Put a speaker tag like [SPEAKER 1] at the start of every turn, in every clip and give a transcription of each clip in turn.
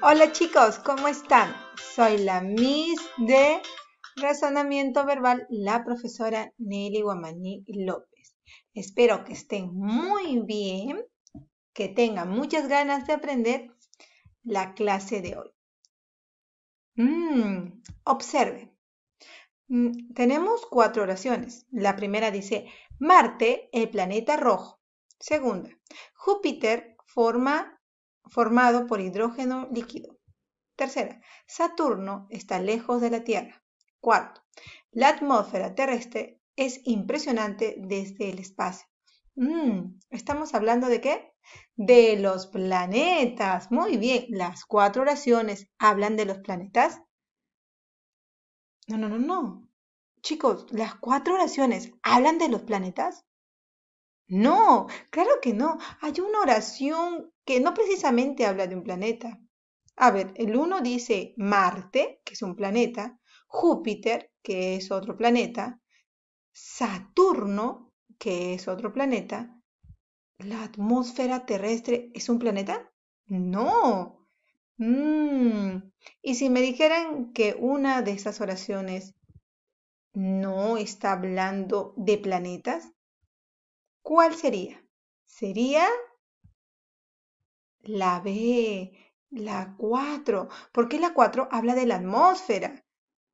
[SPEAKER 1] Hola chicos, ¿cómo están? Soy la Miss de Razonamiento Verbal, la profesora Nelly Guamaní López. Espero que estén muy bien, que tengan muchas ganas de aprender la clase de hoy. Mmm, observe. Mm, tenemos cuatro oraciones. La primera dice, Marte, el planeta rojo. Segunda, Júpiter forma formado por hidrógeno líquido. Tercera, Saturno está lejos de la Tierra. Cuarto, la atmósfera terrestre es impresionante desde el espacio. Mm, ¿Estamos hablando de qué? De los planetas. Muy bien, las cuatro oraciones hablan de los planetas. No, no, no, no. Chicos, las cuatro oraciones hablan de los planetas. No, claro que no. Hay una oración que no precisamente habla de un planeta. A ver, el 1 dice Marte, que es un planeta, Júpiter, que es otro planeta, Saturno, que es otro planeta, la atmósfera terrestre es un planeta. No. Mm. Y si me dijeran que una de esas oraciones no está hablando de planetas, ¿cuál sería? Sería la B, la 4, qué la 4 habla de la atmósfera.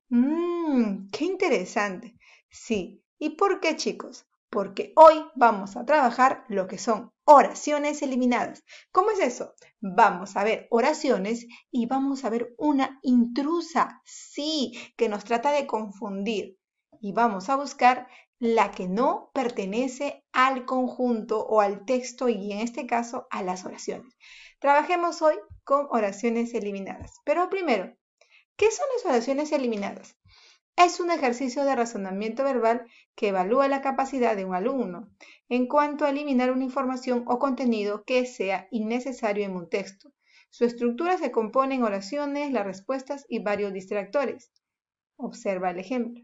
[SPEAKER 1] Mmm, qué interesante. Sí, ¿y por qué chicos? Porque hoy vamos a trabajar lo que son oraciones eliminadas. ¿Cómo es eso? Vamos a ver oraciones y vamos a ver una intrusa, sí, que nos trata de confundir. Y vamos a buscar la que no pertenece al conjunto o al texto y en este caso a las oraciones. Trabajemos hoy con oraciones eliminadas. Pero primero, ¿qué son las oraciones eliminadas? Es un ejercicio de razonamiento verbal que evalúa la capacidad de un alumno en cuanto a eliminar una información o contenido que sea innecesario en un texto. Su estructura se compone en oraciones, las respuestas y varios distractores. Observa el ejemplo.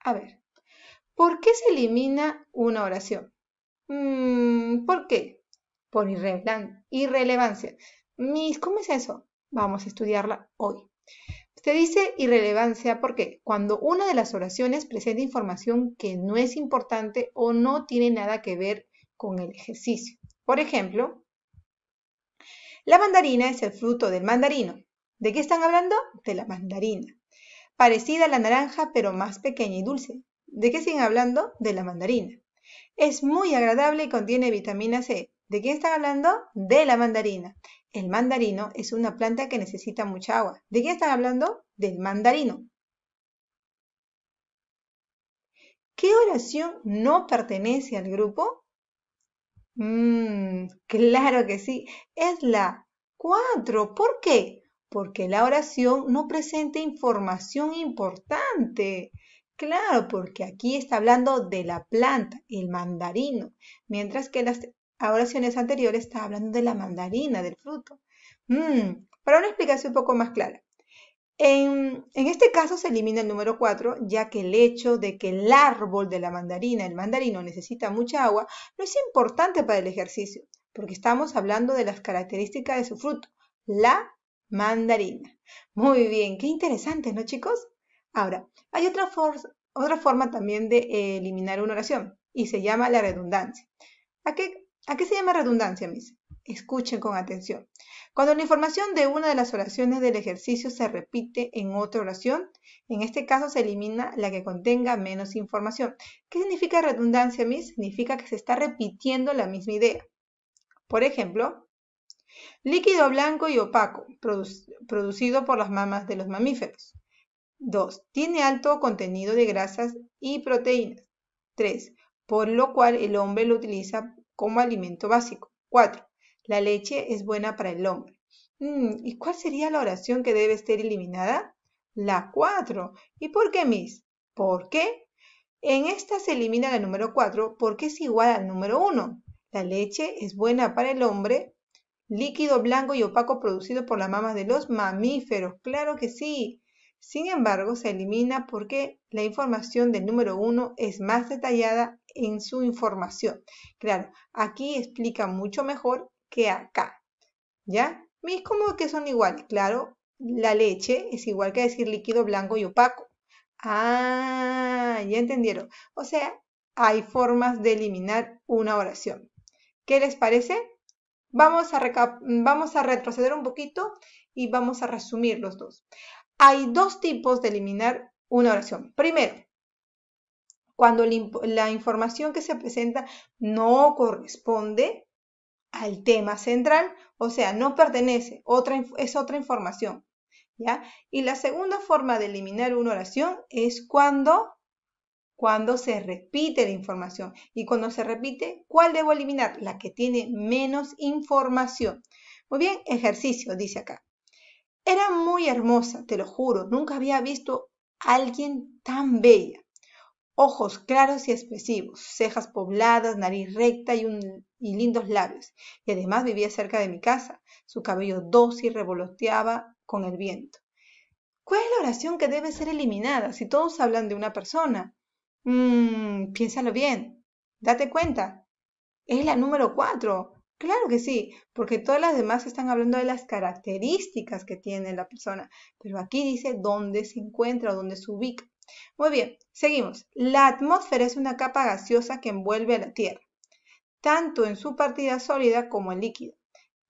[SPEAKER 1] A ver, ¿Por qué se elimina una oración? Mm, ¿Por qué? Por irrelevancia. ¿cómo es eso? Vamos a estudiarla hoy. Se dice irrelevancia porque cuando una de las oraciones presenta información que no es importante o no tiene nada que ver con el ejercicio. Por ejemplo, la mandarina es el fruto del mandarino. ¿De qué están hablando? De la mandarina. Parecida a la naranja, pero más pequeña y dulce. ¿De qué siguen hablando? De la mandarina. Es muy agradable y contiene vitamina C. ¿De qué están hablando? De la mandarina. El mandarino es una planta que necesita mucha agua. ¿De qué están hablando? Del mandarino. ¿Qué oración no pertenece al grupo? Mm, claro que sí. Es la 4. ¿Por qué? Porque la oración no presenta información importante. Claro, porque aquí está hablando de la planta, el mandarino, mientras que las oraciones anteriores está hablando de la mandarina, del fruto. Mm, para una explicación un poco más clara. En, en, este caso se elimina el número 4, ya que el hecho de que el árbol de la mandarina, el mandarino, necesita mucha agua, no es importante para el ejercicio, porque estamos hablando de las características de su fruto, la mandarina. Muy bien, qué interesante, ¿no chicos? Ahora, hay otra, forma también de eh, eliminar una oración y se llama la redundancia. ¿A qué, se llama redundancia, mis? Escuchen con atención. Cuando la información de una de las oraciones del ejercicio se repite en otra oración, en este caso se elimina la que contenga menos información. ¿Qué significa redundancia, mis? Significa que se está repitiendo la misma idea. Por ejemplo, líquido blanco y opaco, producido por las mamas de los mamíferos. 2. Tiene alto contenido de grasas y proteínas. 3. Por lo cual el hombre lo utiliza como alimento básico. 4. La leche es buena para el hombre. Mm, ¿Y cuál sería la oración que debe estar eliminada? La 4. ¿Y por qué, Miss? ¿Por qué? En esta se elimina la número 4 porque es igual al número 1. La leche es buena para el hombre. Líquido blanco y opaco producido por las mamas de los mamíferos. Claro que sí. Sin embargo, se elimina porque la información del número 1 es más detallada en su información. Claro, aquí explica mucho mejor que acá. ¿Ya? Mis como que son igual. Claro, la leche es igual que decir líquido blanco y opaco. Ah, ya entendieron. O sea, hay formas de eliminar una oración. ¿Qué les parece? Vamos a, vamos a retroceder un poquito y vamos a resumir los dos. Hay dos tipos de eliminar una oración. Primero, cuando la información que se presenta no corresponde al tema central, o sea, no pertenece, es otra información. ¿ya? Y la segunda forma de eliminar una oración es cuando, cuando se repite la información. Y cuando se repite, ¿cuál debo eliminar? La que tiene menos información. Muy bien, ejercicio, dice acá. Era muy hermosa, te lo juro, nunca había visto a alguien tan bella. Ojos claros y expresivos, cejas pobladas, nariz recta y, lindos labios. Y además vivía cerca de mi casa. Su cabello dócil revoloteaba con el viento. ¿Cuál es la oración que debe ser eliminada si todos hablan de una persona? Mmm, piénsalo bien. Date cuenta. Es la número cuatro. Claro que sí, porque todas las demás están hablando de las características que tiene la persona, pero aquí dice dónde se encuentra, o dónde se ubica. Muy bien, seguimos. La atmósfera es una capa gaseosa que envuelve a la Tierra, tanto en su partida sólida como en líquida.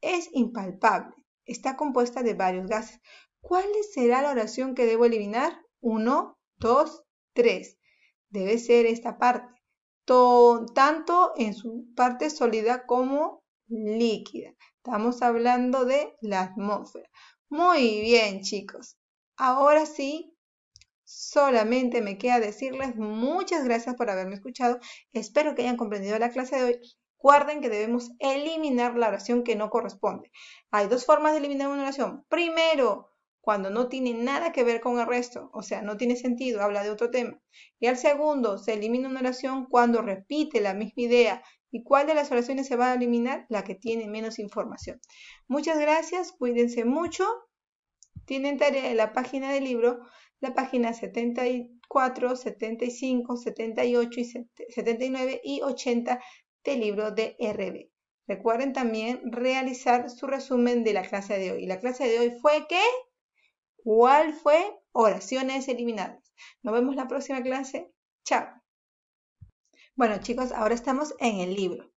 [SPEAKER 1] Es impalpable, está compuesta de varios gases. ¿Cuál será la oración que debo eliminar? Uno, dos, tres. Debe ser esta parte, tanto en su parte sólida como líquida. Estamos hablando de la atmósfera. Muy bien, chicos. Ahora sí, solamente me queda decirles muchas gracias por haberme escuchado. Espero que hayan comprendido la clase de hoy. Recuerden que debemos eliminar la oración que no corresponde. Hay dos formas de eliminar una oración. Primero, cuando no tiene nada que ver con el resto, o sea, no tiene sentido, habla de otro tema. Y al segundo, se elimina una oración cuando repite la misma idea ¿Y cuál de las oraciones se va a eliminar? La que tiene menos información. Muchas gracias, cuídense mucho. Tienen tarea en la página del libro, la página 74, 75, 78 y 79 y 80 del libro de RB. Recuerden también realizar su resumen de la clase de hoy. La clase de hoy fue qué? ¿cuál fue? Oraciones eliminadas. Nos vemos la próxima clase. Chao. Bueno, chicos, ahora estamos en el libro.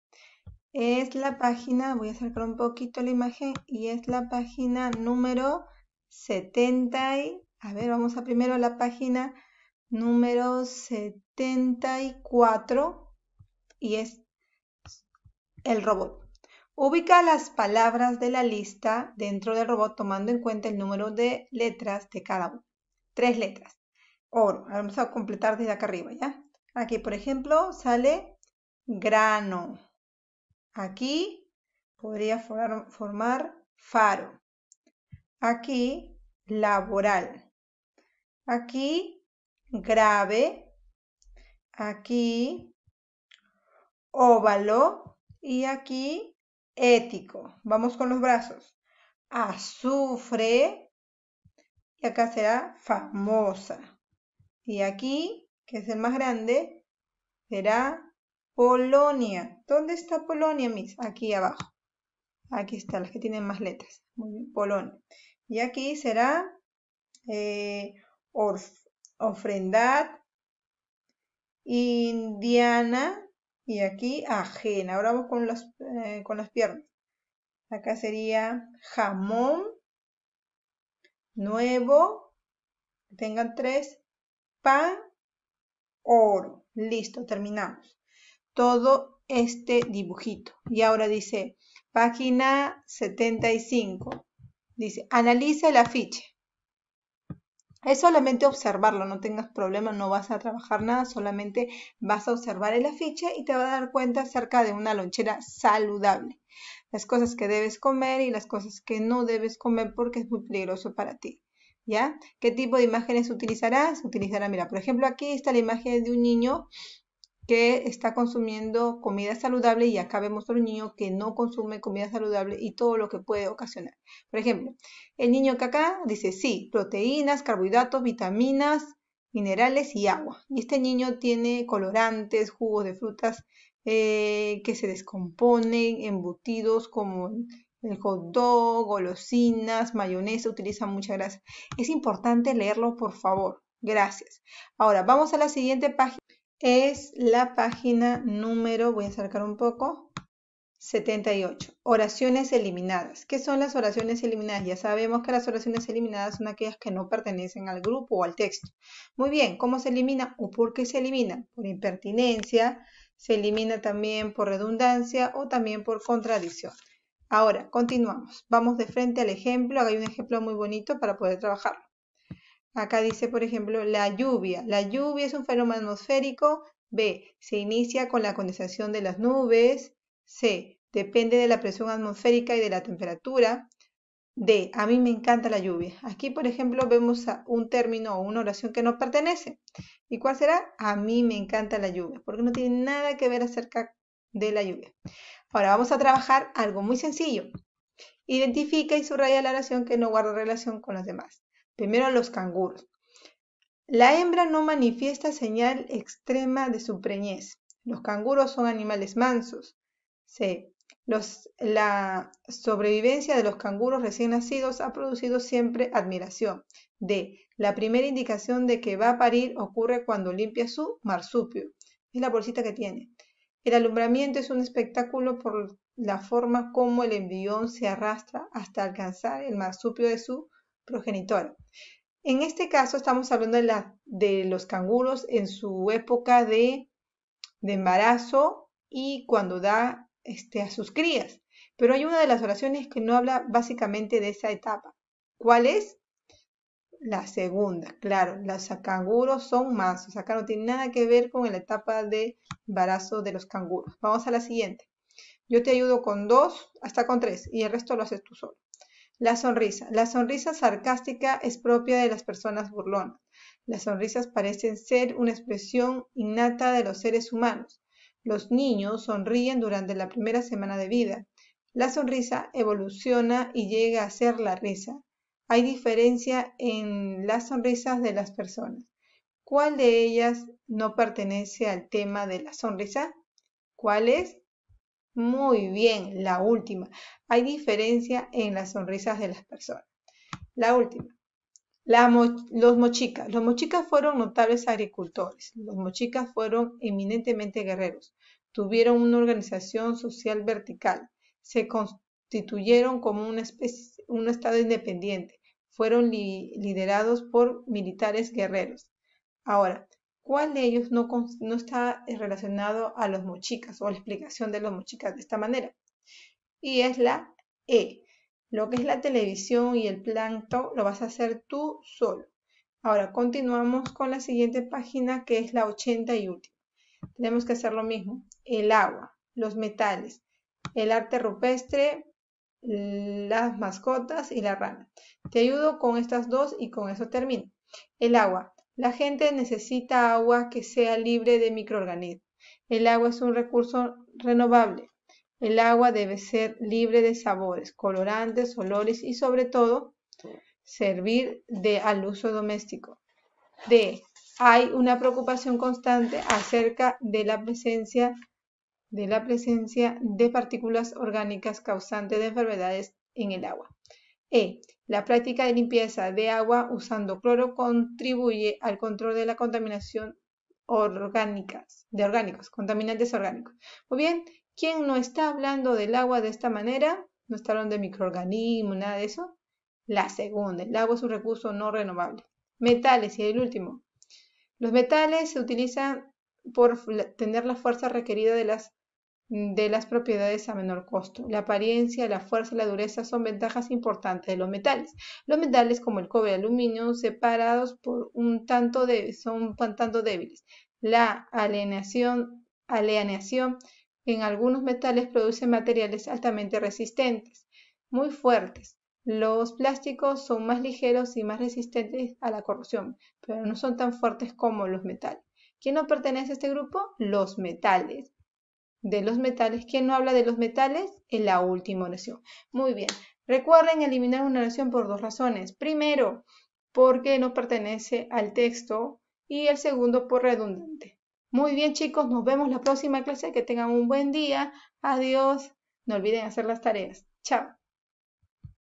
[SPEAKER 1] Es la página, voy a acercar un poquito la imagen, y es la página número 70. Y, a ver, vamos a primero la página número 74 y es el robot. Ubica las palabras de la lista dentro del robot tomando en cuenta el número de letras de cada uno. Tres letras. Oro. vamos a completar desde acá arriba, ¿ya? Aquí, por ejemplo, sale grano. Aquí podría formar, faro. Aquí, laboral. Aquí, grave. Aquí, óvalo. Y aquí, ético. Vamos con los brazos. Azufre. Y acá será famosa. Y aquí, que es el más grande, será Polonia. ¿Dónde está Polonia, mis? Aquí abajo. Aquí está, las que tienen más letras. Muy bien, Polonia. Y aquí será eh, ofrendad, indiana y aquí ajena. Ahora vamos con las, eh, con las piernas. Acá sería jamón, nuevo, tengan tres, pan oro. Listo, terminamos. Todo este dibujito. Y ahora dice, página 75. Dice, analiza el afiche. Es solamente observarlo, no tengas problemas, no vas a trabajar nada, solamente vas a observar el afiche y te va a dar cuenta acerca de una lonchera saludable. Las cosas que debes comer y las cosas que no debes comer porque es muy peligroso para ti. ¿Qué tipo de imágenes utilizarás? Utilizará, mira, por ejemplo, aquí está la imagen de un niño que está consumiendo comida saludable y acá vemos a un niño que no consume comida saludable y todo lo que puede ocasionar. Por ejemplo, el niño que acá dice sí, proteínas, carbohidratos, vitaminas, minerales y agua. Y este niño tiene colorantes, jugos de frutas eh, que se descomponen, embutidos como el hot dog, golosinas, mayonesa, utilizan mucha grasa. Es importante leerlo, por favor. Gracias. Ahora, vamos a la siguiente página. Es la página número, voy a acercar un poco, 78. Oraciones eliminadas. ¿Qué son las oraciones eliminadas? Ya sabemos que las oraciones eliminadas son aquellas que no pertenecen al grupo o al texto. Muy bien, ¿cómo se elimina o por qué se elimina? Por impertinencia, se elimina también por redundancia o también por contradicción. Ahora, continuamos. Vamos de frente al ejemplo. hay un ejemplo muy bonito para poder trabajarlo. Acá dice, por ejemplo, la lluvia. La lluvia es un fenómeno atmosférico. B. Se inicia con la condensación de las nubes. C. Depende de la presión atmosférica y de la temperatura. D. A mí me encanta la lluvia. Aquí, por ejemplo, vemos un término o una oración que nos pertenece. ¿Y cuál será? A mí me encanta la lluvia. Porque no tiene nada que ver acerca de la lluvia. Ahora vamos a trabajar algo muy sencillo. Identifica y subraya la oración que no guarda relación con los demás. Primero los canguros. La hembra no manifiesta señal extrema de su preñez. Los canguros son animales mansos. C. la sobrevivencia de los canguros recién nacidos ha producido siempre admiración. D. La primera indicación de que va a parir ocurre cuando limpia su marsupio. Es la bolsita que tiene. El alumbramiento es un espectáculo por la forma como el embrión se arrastra hasta alcanzar el marsupio de su progenitor. En este caso estamos hablando de, los canguros en su época de, embarazo y cuando da este, a sus crías. Pero hay una de las oraciones que no habla básicamente de esa etapa. ¿Cuál es? la segunda, claro, los canguros son mansos, acá no tiene nada que ver con la etapa de embarazo de los canguros. Vamos a la siguiente. Yo te ayudo con dos, hasta con tres, y el resto lo haces tú solo. La sonrisa. La sonrisa sarcástica es propia de las personas burlonas. Las sonrisas parecen ser una expresión innata de los seres humanos. Los niños sonríen durante la primera semana de vida. La sonrisa evoluciona y llega a ser la risa hay diferencia en las sonrisas de las personas. ¿Cuál de ellas no pertenece al tema de la sonrisa? ¿Cuál es? Muy bien, la última. Hay diferencia en las sonrisas de las personas. La última. los mochicas. Los mochicas fueron notables agricultores. Los mochicas fueron eminentemente guerreros. Tuvieron una organización social vertical. Se, construyeron constituyeron como un Estado independiente. Fueron liderados por militares guerreros. Ahora, ¿cuál de ellos no, está relacionado a los mochicas o la explicación de los mochicas de esta manera? Y es la E. Lo que es la televisión y el plancton lo vas a hacer tú solo. Ahora continuamos con la siguiente página que es la 80 y última. Tenemos que hacer lo mismo. El agua, los metales, el arte rupestre, las mascotas y la rana. Te ayudo con estas dos y con eso termino. El agua. La gente necesita agua que sea libre de microorganismos. El agua es un recurso renovable. El agua debe ser libre de sabores, colorantes, olores y sobre todo servir de al uso doméstico. D. Hay una preocupación constante acerca de la presencia de de la presencia de partículas orgánicas causantes de enfermedades en el agua. E. La práctica de limpieza de agua usando cloro contribuye al control de la contaminación orgánica, de orgánicos, contaminantes orgánicos. Muy bien, ¿quién no está hablando del agua de esta manera? No está hablando de microorganismos, nada de eso. La segunda, el agua es un recurso no renovable. Metales, y el último. Los metales se utilizan por tener la fuerza requerida de las de las propiedades a menor costo. La apariencia, la fuerza y la dureza son ventajas importantes de los metales. Los metales como el cobre y el aluminio separados por un tanto son un tanto débiles. La alineación en algunos metales produce materiales altamente resistentes, muy fuertes. Los plásticos son más ligeros y más resistentes a la corrosión, pero no son tan fuertes como los metales. ¿Quién no pertenece a este grupo? Los metales de los metales. ¿Quién no habla de los metales? En la última oración. Muy bien. Recuerden eliminar una oración por dos razones. Primero, porque no pertenece al texto y el segundo por redundante. Muy bien chicos, nos vemos la próxima clase. Que tengan un buen día. Adiós. No olviden hacer las tareas. Chao.